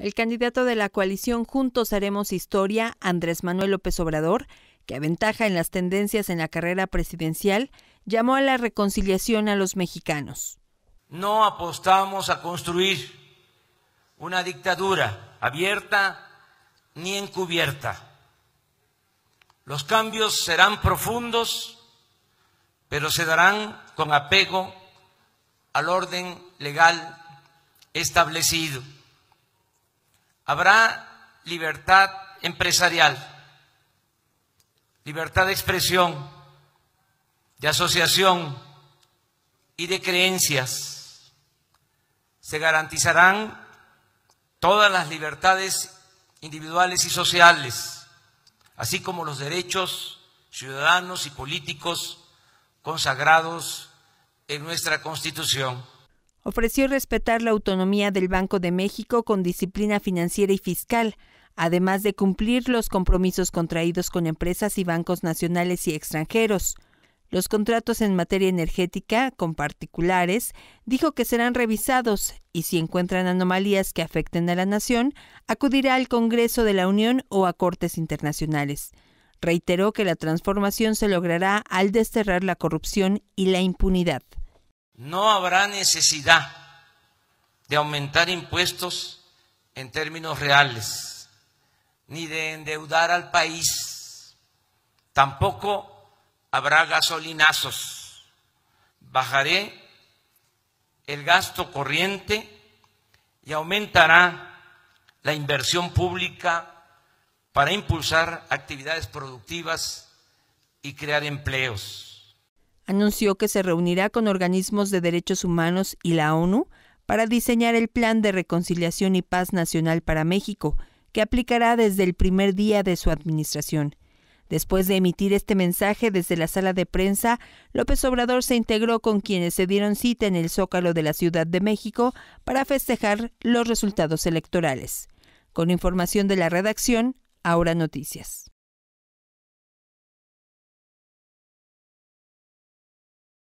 El candidato de la coalición Juntos Haremos Historia, Andrés Manuel López Obrador, que aventaja en las tendencias en la carrera presidencial, llamó a la reconciliación a los mexicanos. No apostamos a construir una dictadura abierta ni encubierta. Los cambios serán profundos, pero se darán con apego al orden legal establecido. Habrá libertad empresarial, libertad de expresión, de asociación y de creencias. Se garantizarán todas las libertades individuales y sociales, así como los derechos ciudadanos y políticos consagrados en nuestra Constitución. Ofreció respetar la autonomía del Banco de México con disciplina financiera y fiscal, además de cumplir los compromisos contraídos con empresas y bancos nacionales y extranjeros. Los contratos en materia energética con particulares dijo que serán revisados y si encuentran anomalías que afecten a la nación, acudirá al Congreso de la Unión o a Cortes Internacionales. Reiteró que la transformación se logrará al desterrar la corrupción y la impunidad no habrá necesidad de aumentar impuestos en términos reales, ni de endeudar al país. Tampoco habrá gasolinazos. Bajaré el gasto corriente y aumentará la inversión pública para impulsar actividades productivas y crear empleos anunció que se reunirá con organismos de derechos humanos y la ONU para diseñar el Plan de Reconciliación y Paz Nacional para México, que aplicará desde el primer día de su administración. Después de emitir este mensaje desde la sala de prensa, López Obrador se integró con quienes se dieron cita en el Zócalo de la Ciudad de México para festejar los resultados electorales. Con información de la redacción, ahora noticias.